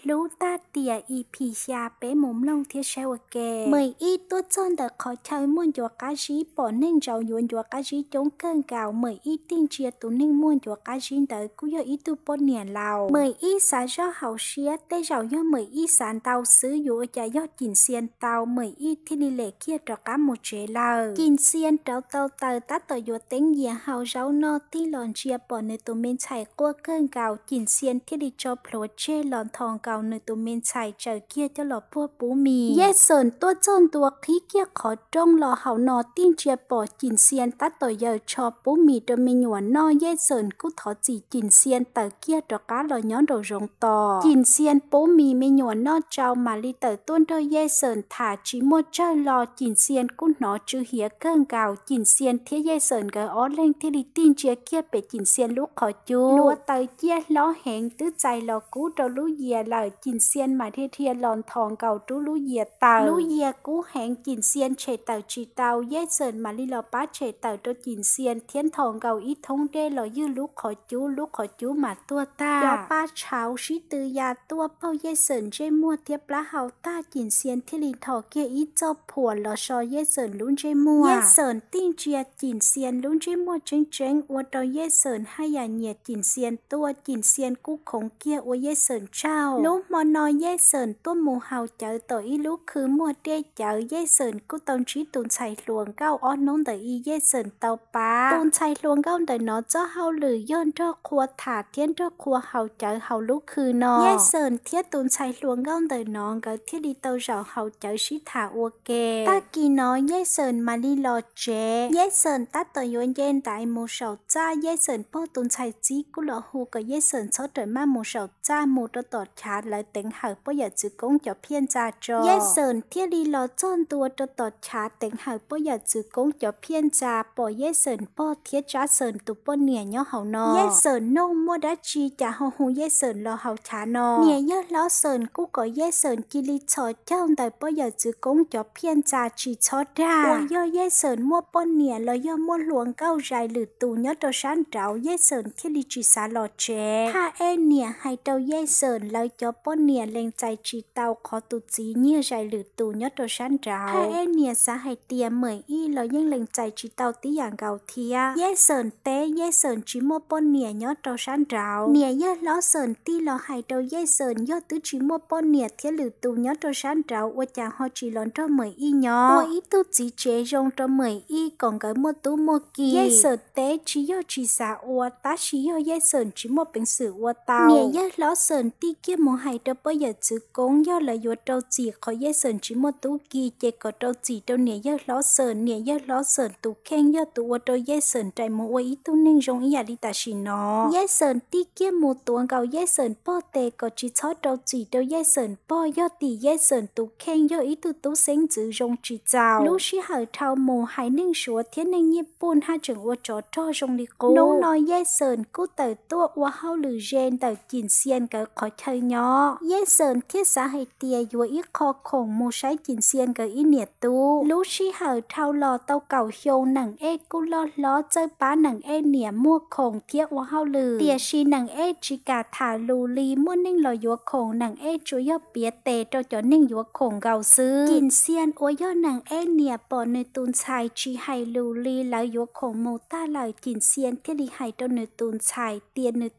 ta xa 如大地一皮下白蒙龙贴晒我给，每一多种的口头莫着嘎西 bỏ nên rau nhuận 着嘎西 chống cơn gạo mỗi ít tinh chia tụ nên muôn cho cá xin tới cú yo ít tu bỏ niệm lào mỗi ít xả cho hậu xía tê rau yo mỗi ít sàn tàu xứ yo cha yo chín xiên tàu mỗi ít thi đi lệ kia cho cá một chế lờ chín xiên trâu tàu tàu ta tờ yo tính gì hậu rau no ti lòn chia bỏ nơi tụ mình chạy qua cơn gạo chín xiên thi đi cho plo chế lòn thòng cầu nơi tụi mình chạy trở kia cho lọ bố bố mì. Yes, sơn tua chân tua khí kia khó trông lò hào nọ tin chia bỏ chỉnh xiên ta tội giờ cho bố mì cho mình nhỏ no yes sơn cú thỏ gì chỉnh xiên tờ kia cho cá lò nhón đồ rồng tò. Chỉnh xiên bố mì mình nhỏ no trao mà li tờ tuôn đôi yes sơn thả chỉ một chơi lò chỉnh xiên cú nó chứ hía cơn gạo chỉnh xiên thế yes sơn gỡ ó lên thế đi tin chia kia bể chỉnh xiên lúc khó chú. Lúa tờ chia ló hẹn tứ chạy lò cú trâu lú dìa là tờ chín xiên mà thiên thiên lòn thòng cầu trú lú dìa tờ lú dìa cú hẹn chín xiên chạy tàu chỉ tàu dây sờn mà li lò bá chạy tàu cho chín xiên thiên thòng cầu ít thông đê lò dư lú khó chú lú khó chú mà tua ta lò ba cháo sĩ tư ya tua bao dây sờn dây mua tiếp lá hào ta chín xiên thiên lì thọ kia ít cho phùa lò so dây sờn lún dây mua dây sờn tinh chia chín xiên lún dây mua chênh chênh ua tàu dây sờn hay nhà nhiệt chín xiên tua chín xiên cú khống kia ua dây sờn trao lúc mà nói dây sờn tôi mù hào chở tới lúc cứ mua tre chở dây sờn cứ tông trí tồn chạy luồng cao ở nông tới y dây sờn tàu bà tồn chạy luồng cao đời nó cho hào lử yon cho khua thả thiên cho khua hào chở hào lúc cứ nó dây sờn thiết tồn chạy luồng cao đời nó gỡ thiết đi tàu rào hào chở sĩ thả ok ta kỳ nó dây sờn mà đi lò trẻ dây sờn ta tờ yên dên tại một sầu cha dây sờn bó tồn chạy chí cứ lọ hù gỡ dây sờn cho trời ma một sầu cha một cho tọt chá lại tính hở bây giờ chữ công cho phiên gia cho yes sơn thiên đi lo chọn tua cho tọt trà tính hở bây giờ chữ công cho phiên gia bỏ yes sơn bỏ thiết trả sơn tụ bỏ nè nhó hậu nọ. yes sơn nô mua đá chi trả hồ hồ yes sơn lo hậu trà nọ. nè nhớ lo sơn cú có yes sơn chi li cho trong đời bây giờ chữ công cho phiên gia chi cho ra ôi do yes sơn mua bỏ nè lo do mua luồng cao dài lử tù nhớ cho sáng trào yes sơn thiết đi chỉ xả lo trẻ ha em nè hay tàu yes sơn lo cho giờ bố lên chạy chỉ tàu khó tụ chí như giải lử tù nhất đồ sáng trào. Hai em nè xã hai tìa mời y lo yên lên chạy chỉ tàu tí dạng gạo thịa. Yê sờn tế yê sờn chỉ mô bố nè nhớ đồ sáng trào. Nè yê lo sờn tí lo hai đầu yê sờn yô tứ chỉ mô bố nè thiết lử tù nhớ đồ sáng trào ô chàng họ chỉ lón cho mời y nhỏ. Mô y tụ chế rong cho mời y còn cái mô tú mô kỳ. Yê sờn tế chỉ yô chỉ xã ô ta chỉ yô yê sờn chỉ mô bình sử ô tàu. Nè yê lo sờn tí kia mô hay cho bây giờ chữ cống do là do trâu chỉ có dễ sơn chỉ một tú kỳ chỉ có trâu chỉ trâu nè do ló sơn nè do ló sơn tú khen do tú ở trâu dễ sơn trái một ý tu nên rong ý à đi ta xin nó dễ sơn ti kia một tuần cầu dễ sơn po tề có chỉ cho trâu chỉ trâu dễ sơn po do tỷ dễ sơn tú khen do ý tu tú sinh chữ rong chỉ chào lúc sĩ hở trâu mồ hay nên số thiên nên nhịp bồn ha chừng ô chó cho rong đi cô, nấu nói dễ sơn cố tờ tua ô hao lử gen tờ chín xiên cỡ có chơi nhỏ lo sơn thiết xã hay tia yua ít kho khổng mô sai chín xiên cái ít nhiệt tu lú chi hở thao lò tàu cầu hiu nặng e cu lo lo chơi bá nặng e nỉa mua khổng thiết hoa hao lử tia e chi nặng e chỉ cả thả lù mua ninh lò yua khổng nặng e chủ yếu bía tề cho cho ninh yua khổng gạo sư chín xiên ôi yo nặng e nỉa bỏ nơi tùn xài chỉ hay lù lì là yua khổng mô ta lời chín xiên thiết đi hay cho nơi tùn xài tiền nơi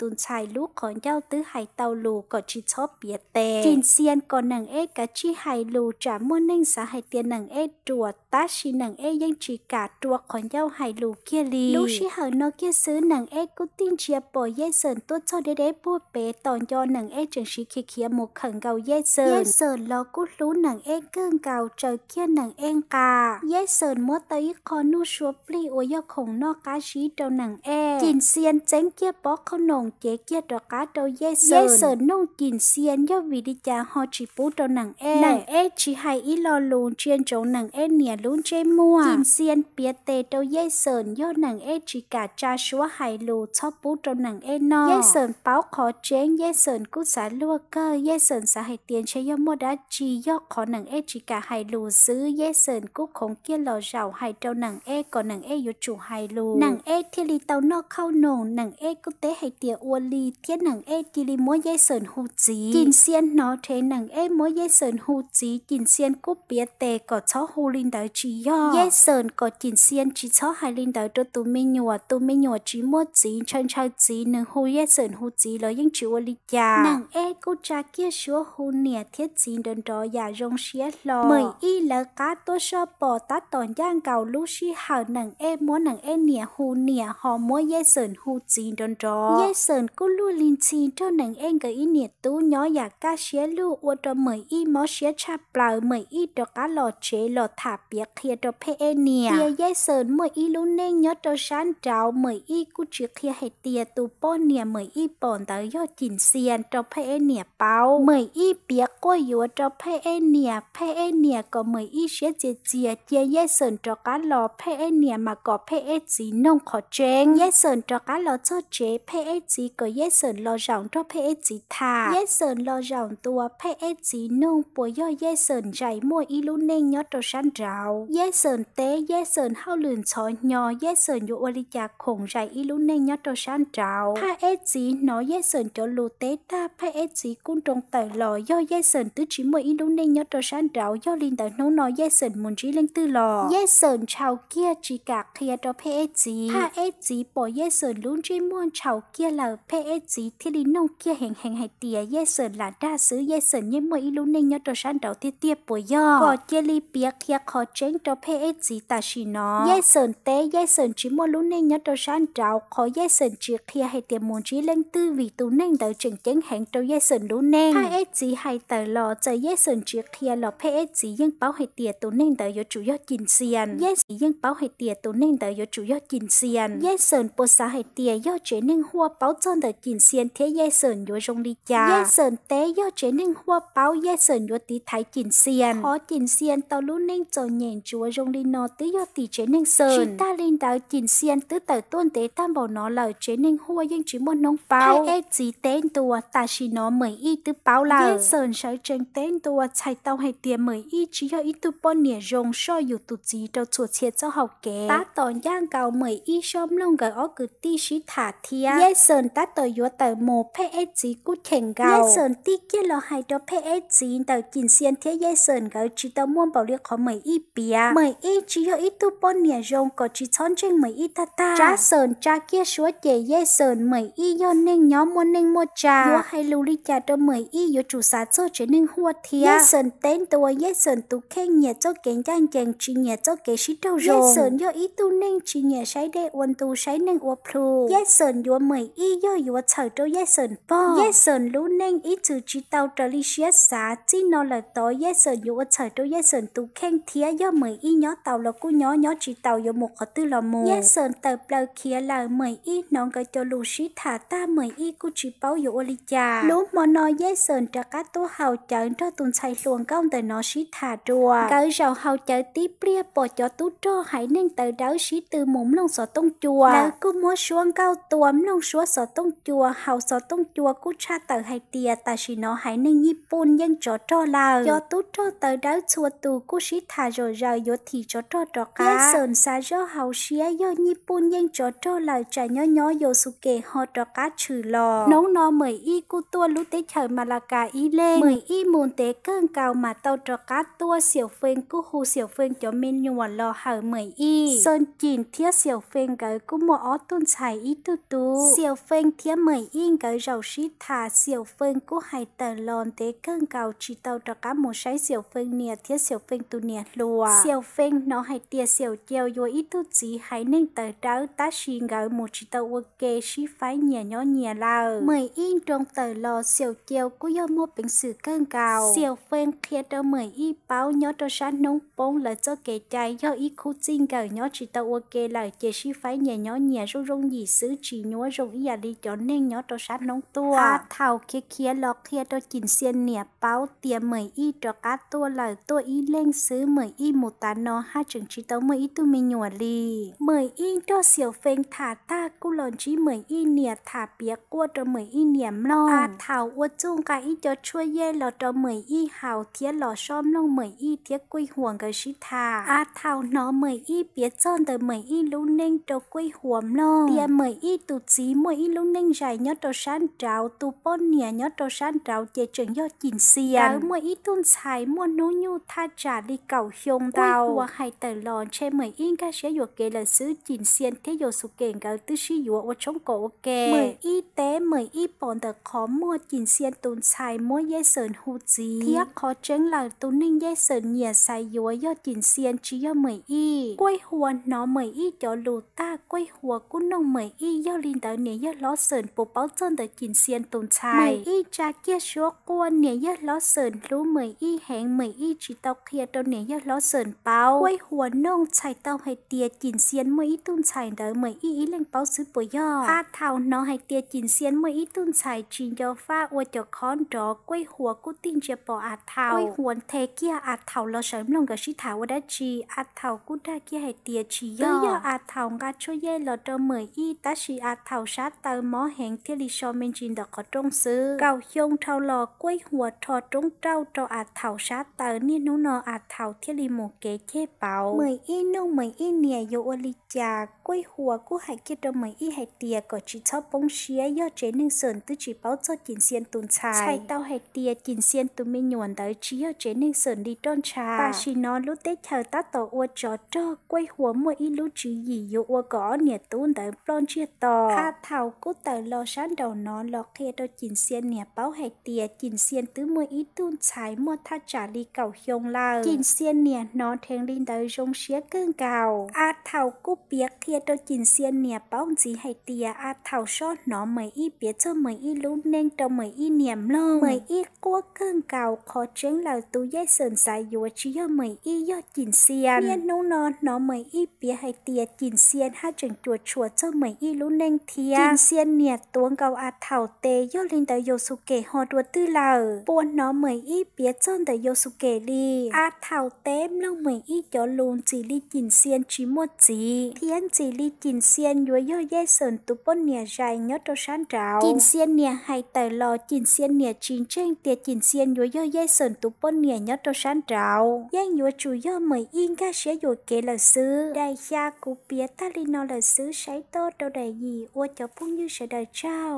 cho bia tè. Kinh xiên còn nàng ế cả chi hài lù trả mua nâng giá hai tiền nàng ế trùa ta chi nàng ế dân chỉ cả trùa còn dâu hài lù kia lì. Lũ chi hờ nô kia xứ nàng ế cú tin chia bỏ dây Sơn tốt cho đế đế bua bế tòn cho nàng ế chẳng sĩ kia kia một khẩn gầu dây Sơn Dây Sơn lo cú lú nàng ế cơn gầu trời kia nàng ế cả. Dây sờn mua tới khó nô xua pli ua yo khổng nô cá sĩ trâu nàng ế. Kinh xiên tránh kia bó không nồng chế kia trò cá trâu dây Sơn Dây Sơn nông kinh xiên cho vì đi cha họ chỉ bố cho nàng e nàng e chỉ hay ý lo lùn chuyên chỗ nàng e nè lùn trên mua kim xiên bia tê cho dây sơn cho nàng e chỉ cả cha xóa hay lù cho bố cho nàng e no dây sơn báo khó chén dây sơn cú xả lua cơ dây sơn xả hay tiền cho do mua đá chỉ do khó nàng e chỉ cả hay lù xứ dây sơn cú khổng kia lò rào hay trâu nàng e còn nàng e yếu chủ hay lù nàng e thiên lý tàu no khâu nổ nàng e cú tế hay tiền uo ly thiên nàng e kia li mua dây sờn hụt chí chín xiên nó thế nàng em mỗi dây sơn hù chí chín xiên cúp bia tè có cho hù linh đỡ chí yo dây sơn có chín xiên chỉ cho hai linh đỡ cho tụi mình nhùa tụi mình nhùa chí mua chí chân chào chí nàng hù dây sơn hù chí lo yên chịu lý cha nàng e cô cha kia số hù nè thiết chí đơn đó giả rong xía lo mười y là cá tô sơ bỏ tá tòn giang cầu lũ xí hào nàng e muốn nàng e nè hù nè họ mua dây sơn hù chí đơn đó dây sơn cú lưu linh chí cho nàng e gửi nè tú nhỏ ya cá xé lu ô cho mười y mó xé cha blau mười y cho cá lò chế lò thả bia kia cho pe e nia tia ye sơn mười y lu nên nhớ cho sáng trào mười y cú chỉ kia hệ tia tu po nia mười y bọn tới yo chín xiên cho pe e nia bao mười y bia coi yo cho pe e nia pe e nia có mười y xé chia chia tia ye sơn cho cá lò pe e nia mà có pe e chỉ nông khó chen ye sơn cho cá lò cho chế pe e chỉ có ye sơn lò rộng cho pe e chỉ thả ye sơn lo ròng tua phải ép gì nông bùa do dây sơn chạy mua y lũ nên nhớ trò săn rào. Dây sơn tế dây sơn hao lươn chó nhỏ dây sơn dụ ô lì chà khổng chạy y lũ nên nhớ trò săn rào. Phải ép gì nó dây sơn cho lũ tế ta phải ép gì cũng trong tài lò do dây sơn tứ chỉ mua y lũ nên nhớ trò săn rào do linh tài nấu nó dây sơn muốn chỉ lên tư lò. Dây sơn chào kia chỉ cả kia cho phải ép gì. Phải ép gì bỏ dây sơn lũ chỉ mua chào kia là phải ép gì thì linh nông kia hẹn hẹn hẹn tìa dây dây sơn là đa sứ dây sơn như mơ lưu ninh nhớ trò sáng đầu tiết tiết bồi do có chê li bia kia khó chén trò phê ế gì ta chỉ nó dây sơn tế dây sơn chỉ mơ lưu ninh nhớ trò sáng đầu khó dây sơn chỉ kia hay tiệm muốn chỉ lên tư vì tu ninh đợi chừng chén hẹn trò dây sơn lu ninh hai ế gì hay tờ lò chờ dây sơn chỉ kia lò phê ế gì nhưng báo hay tiệm tu ninh đợi yo chủ yo chín xiên dây gì nhưng báo hay tiệm tu ninh đợi yo chủ yo chín xiên dây sơn bồ sa hay tiệm yo chế ninh hoa báo chân đợi chín xiên thế dây sơn yo rong đi cha sơn tế do chế ninh hoa báo dây sơn do tí thái chỉnh xiên khó chỉnh xiên tàu lúc ninh cho nhện chúa rong linh nó tứ do tí chế ninh sơn. chị ta linh đảo chỉnh xiên tứ tàu tôn tế tam bảo nó là chế ninh hoa dân chỉ muốn nông báo ai chỉ tên tua ta chỉ nó mời y tứ báo là dây sơn sở chân tên tua chạy tàu hay tiền mời y chỉ do ít tứ bọn nhẹ rong so dù tụ chỉ cho chùa chia cho học kế ta tòn giang cầu mời y xóm lông gỡ ó cứ tí sĩ thả thiên dây sơn ta tàu yếu tàu một phê ai chỉ cút khèn gạo sơn tí kia hai đó phê ế tàu chín xiên thế dây sơn gấu chỉ tàu muôn bảo liệt khó mấy y bia mấy y chỉ có ít tu bốn nhà rong có chỉ chọn trên mấy y ta ta cha sơn cha kia số chế dây sơn mấy y do nên nhóm muôn nên mua cha yo hay lưu ly cha đó mấy y yo chủ xã cho chế nên hua thia sơn tên tàu dây sơn tu khen nhà cho kén trang chàng chỉ nhà cho kế sĩ đâu rồi dây sơn do ý tu nên chỉ nhà sai đê uốn tu sai nên uốn plu dây sơn yo mấy y yo yo chờ đâu dây sơn bo dây sơn lưu nên khen ý chữ chỉ tàu trở lý xế xá chỉ nó là tỏ dễ sở dụ ở trời đô dễ sở tù khen thía do mười y nhó tàu là cú nhó nhó chỉ tàu do một có tư lò mù dễ sở tờ lời kia là mười y nó gọi cho lù sĩ thả ta mười y cú chỉ báo dụ ở lý chà lũ mò nó dễ sở trả cá tố hào chẳng cho tùn xài luồng công tờ nó sĩ thả đùa cỡ rào hào chở tí bia bỏ cho tú cho hãy nên tờ đáo sĩ từ mụm lòng sọ tông chùa là cú múa xuống cao tuấm lòng xuống sọ tông chùa hào sọ tông chùa cú cha tờ hay tia ta chỉ nó hãy nên Japan nhưng cho cho là do tú cho tới đó chùa tù cú sĩ thả rồi rồi do thì cho cho cho cá sơn xa cho hậu xía do Japan nhưng cho cho là trả nhỏ nhỏ do su kê họ cho cá trừ lò nấu nó mời y cú tua lú tế trời mà là cả y lên mời y muốn tế cơn cao mà tao cho cá tua xỉu phên cú hù xỉu phên cho mình nhùa à lò hở mời y sơn chín thiết xỉu phên gửi cú mua ó tuôn xài y tu tu xỉu phên thiết mời y gửi rầu sĩ thà xỉu phương của hai tờ lòn tế cơn cầu chỉ tàu cho cá một sáng siêu phương nè thiết siêu phương tu nè lùa siêu phương nó hay tia siêu chèo dù ít tu gì hãy nên tờ đáo ta xì ngỡ một chỉ tàu ok xí phái nhẹ nhỏ nhẹ lao mười yên trong tờ lò siêu chèo của do mua bình sự cơn cầu siêu phương kia cho mười y báo nhỏ cho sáng nông bông là cho kể chạy do ít khu chinh ngỡ nhỏ chỉ tàu ok là chế xí phái nhẹ nhỏ nhẹ rung rung gì xứ chỉ nhúa rung ý à đi cho nên nhỏ cho sáng nông tua à thảo kia kia lọ kia cho chín xiên nè báo tiền mời y cho cá tua là tua y lên xứ mời y một tá nó ha chừng chỉ tấu mời y tu mình nhùa lì mời y cho xỉu phèn thả ta cu lòn chỉ mời y nè thả bia cua cho mời y nè lo à thảo ô chung cái y cho chua ye lọ cho mời y hào thiết lọ xóm long mời y thiết quy huồng cái sĩ thả à thảo nó mời y bia chọn tới mời y lú nên cho quy huồng long tiền mời y tụ chí mời y lú nên dài nhớ cho sáng trào tụ bón nè nhớ trâu sáng trào chế trường do chín xiên tớ mười ít tuôn xài mua nú nhu tha trả đi cầu hiông tao qua hay tờ lòn che mười yên ca sẽ dụ kể là xứ chín xiên thế dụ sụ kể gạo tư sĩ dụ ở trong cổ kề mười y tế mười y bọn tờ khó mua chín xiên tuôn xài mua dây sờn hù gì thiết khó tránh là tu ninh dây sờn nhẹ xài dụ do chín xiên chỉ do mười y quay hùa nó mười y cho lù ta quay hùa cũng nông mười y do linh tờ nế do ló sờn bộ báo chân tờ chín xiên tuôn xài ý cha kia số qua nè yết ló sơn lú mười y hẹn mười y chỉ tao kia đâu nè yết ló sơn bao quay hùa nông chạy tao hay tia chín xiên mười y tuôn chạy đỡ mười y ý lên bao sứ bồi yo a thảo nó hay tia chín xiên mười y tuôn chạy chín cho pha qua cho con đó quay hùa cô tin chia bỏ a thảo quay hùa thế kia a thảo lo sớm lòng cái sĩ thảo đã chi a thảo cũng ra kia hay tia chi yo tới giờ a thảo ngã cho ye lo cho mười y ta sĩ a thảo sát tao mó hẹn thiên lý so mình chín đỡ có trong xứ cầu dung trao lò quấy hùa trò trống trao trò à thảo xá tờ ni nô nọ à thảo thiết li một kế chế bảo mười y nô mười y nè yo ô li cha quấy hùa của hãy kia đâu mười y hãy tìa có chỉ cho bóng xía do chế nên sơn tư chỉ báo cho chín xiên tùn xài xài tao hãy tìa chín xiên tùn mi nhuận tới chỉ do chế nên sơn đi tròn trà bà chỉ nó lúc tết chờ ta tổ ô trò trò quấy hùa mười y lúc chỉ gì yo ô gõ nè tùn tới plon chia tò ha thảo cú tờ lò sáng đầu nó lọt kia đâu chín xiên nè bao hay tìa chín xiên tứ mua ít tuôn trái mua tha trả đi cầu hiông lao chín xiên nè nó thèn linh đời rong xía cương cào a à thảo cú biết kia đâu chín xiên nè bao gì hay tìa a à thảo so nó mới y biết cho mới y lú nên cho mới y niệm lơ mới y cua cương cào khó chứng là tu dây sơn dài dùa chỉ do mới y do chín xiên nè nô nó nó mới y biết hay tìa chín xiên ha chừng chùa chùa cho mới y lú nên thìa chín xiên nè tuông cầu a à thảo tê do linh đời dùa Yosuke hồ đùa tư lờ buồn nó mới y biết chân tới Yosuke đi à thảo tém lâu mới y cho luôn chỉ đi chín xiên chỉ một chỉ thiên chỉ đi chín xiên với yo ye sơn tu bôn nhà dài nhớ cho sáng trào chín xiên nhà hay tài lò chín xiên nhà chín tranh tiệt chín xiên với yo ye sơn tu bôn nhà nhớ cho sáng trào yang yo chủ yo mới in ca sẽ yo kể là sư đại gia của bía ta li nó là sư sái to đâu đại gì ô cho phong như sẽ đời trao